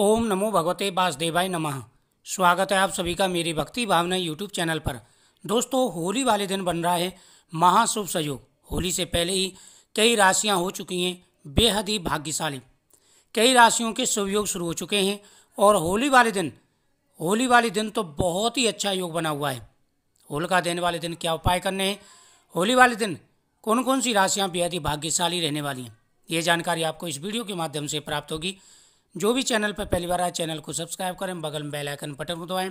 ओम नमो भगवते वासुदेवाय नमः स्वागत है आप सभी का मेरी भक्ति भावना यूट्यूब चैनल पर दोस्तों होली वाले दिन बन रहा है महाशुभ सहयोग होली से पहले ही कई राशियां हो चुकी हैं बेहद ही भाग्यशाली कई राशियों के शुभ योग शुरू हो चुके हैं और होली वाले दिन होली वाले दिन तो बहुत ही अच्छा योग बना हुआ है होलिका देने वाले दिन क्या उपाय करने हैं होली वाले दिन कौन कौन सी राशियाँ बेहद ही भाग्यशाली रहने वाली हैं ये जानकारी आपको इस वीडियो के माध्यम से प्राप्त होगी जो भी चैनल पर पहली बार आए चैनल को सब्सक्राइब करें बगल में बेल आइकन बटन को दबाएं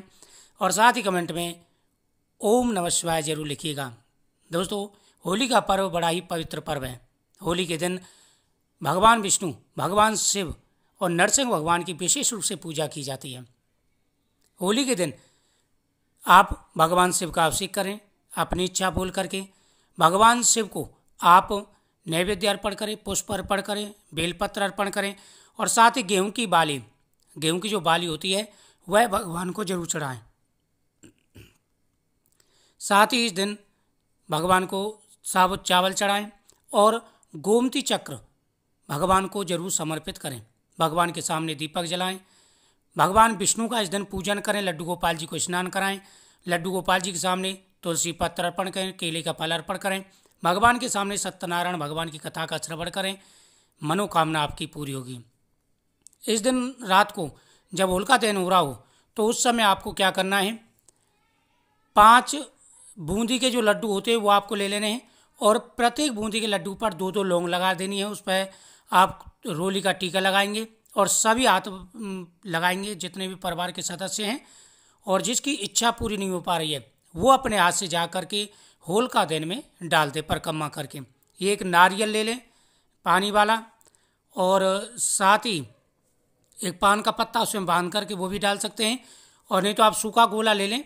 और साथ ही कमेंट में ओम नमः शिवाय जरूर लिखिएगा दोस्तों होली का पर्व बड़ा ही पवित्र पर्व है होली के दिन भगवान विष्णु भगवान शिव और नरसिंह भगवान की विशेष रूप से पूजा की जाती है होली के दिन आप भगवान शिव का अभिषेक करें अपनी इच्छा भूल करके भगवान शिव को आप नैवेद्य अर्पण करें पुष्प अर्पण करें बेलपत्र अर्पण करें और साथ ही गेहूं की बाली गेहूं की जो बाली होती है वह भगवान को जरूर चढ़ाएं साथ ही इस दिन भगवान को साबुत चावल चढ़ाएं और गोमती चक्र भगवान को जरूर समर्पित करें भगवान के सामने दीपक जलाएं भगवान विष्णु का इस दिन पूजन करें लड्डू गोपाल जी को स्नान कराएं लड्डू गोपाल जी के सामने तुलसी पत्र अर्पण करें केले का फल अर्पण करें भगवान के सामने सत्यनारायण भगवान की कथा का श्रवण करें मनोकामना आपकी पूरी होगी इस दिन रात को जब होलका दहन हो रहा हो तो उस समय आपको क्या करना है पांच बूंदी के जो लड्डू होते हैं वो आपको ले लेने हैं और प्रत्येक बूंदी के लड्डू पर दो दो लौंग लगा देनी है उस पर आप रोली का टीका लगाएंगे और सभी हाथ लगाएंगे जितने भी परिवार के सदस्य हैं और जिसकी इच्छा पूरी नहीं हो पा रही है वो अपने हाथ से जा कर के होल का देन में डाल दें परकम्मा करके एक नारियल ले लें पानी वाला और साथ ही एक पान का पत्ता उसमें बांध करके वो भी डाल सकते हैं और नहीं तो आप सूखा गोला ले लें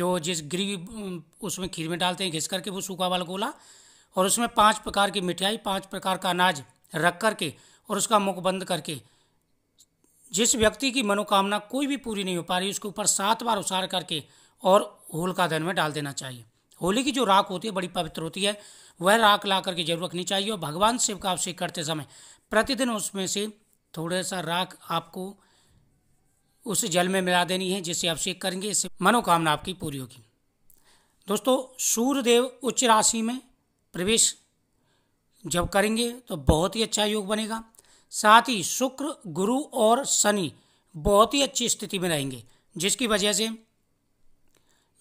जो जिस ग्रीवी उसमें खीर में डालते हैं घिस करके वो सूखा वाला गोला और उसमें पांच प्रकार की मिठाई पांच प्रकार का अनाज रख करके और उसका मुख बंद करके जिस व्यक्ति की मनोकामना कोई भी पूरी नहीं हो पा रही उसके ऊपर सात बार उसार करके और होल का धन में डाल देना चाहिए होली की जो राख होती है बड़ी पवित्र होती है वह राख ला करके जरूर रखनी चाहिए और भगवान शिव का अभिषेक करते समय प्रतिदिन उसमें से थोड़ा सा राख आपको उस जल में मिला देनी है जिससे अभिषेक करेंगे इससे मनोकामना आपकी पूरी होगी दोस्तों सूर्यदेव उच्च राशि में प्रवेश जब करेंगे तो बहुत ही अच्छा योग बनेगा साथ ही शुक्र गुरु और शनि बहुत ही अच्छी स्थिति में रहेंगे जिसकी वजह से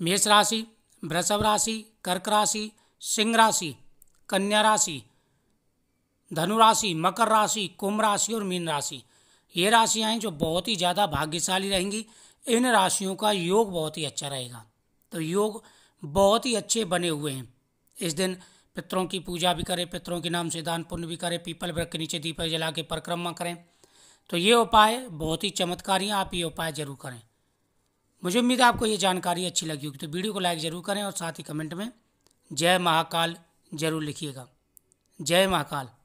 मेष राशि वृषभ राशि कर्क राशि सिंह राशि कन्या राशि धनु राशि मकर राशि कुंभ राशि और मीन राशि ये राशियाँ हैं जो बहुत ही ज़्यादा भाग्यशाली रहेंगी इन राशियों का योग बहुत ही अच्छा रहेगा तो योग बहुत ही अच्छे बने हुए हैं इस दिन पितरों की पूजा भी करें पितरों के नाम से दान पुण्य भी करें पीपल वृक्ष के नीचे दीपक जला के परिक्रमा करें तो ये उपाय बहुत ही चमत्कारी हैं आप ये उपाय जरूर करें मुझे उम्मीद है आपको ये जानकारी अच्छी लगी होगी तो वीडियो को लाइक ज़रूर करें और साथ ही कमेंट में जय महाकाल जरूर लिखिएगा जय महाकाल